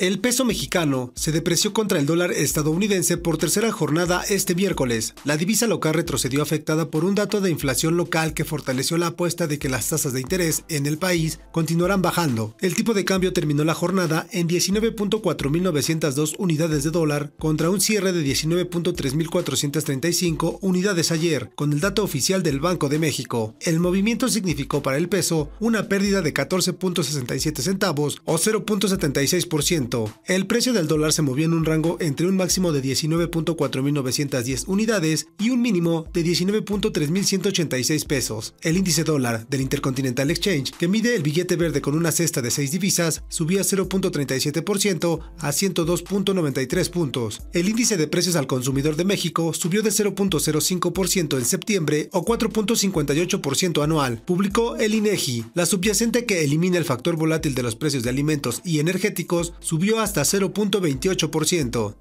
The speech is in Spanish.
El peso mexicano se depreció contra el dólar estadounidense por tercera jornada este miércoles. La divisa local retrocedió afectada por un dato de inflación local que fortaleció la apuesta de que las tasas de interés en el país continuarán bajando. El tipo de cambio terminó la jornada en 19.4902 unidades de dólar contra un cierre de 19.3435 unidades ayer, con el dato oficial del Banco de México. El movimiento significó para el peso una pérdida de 14.67 centavos o 0.76% el precio del dólar se movió en un rango entre un máximo de 19.4910 unidades y un mínimo de 19.3186 pesos. El índice dólar del Intercontinental Exchange, que mide el billete verde con una cesta de seis divisas, subía 0.37% a 102.93 puntos. El índice de precios al consumidor de México subió de 0.05% en septiembre o 4.58% anual, publicó el INEGI. E la subyacente que elimina el factor volátil de los precios de alimentos y energéticos subió hasta 0.28%.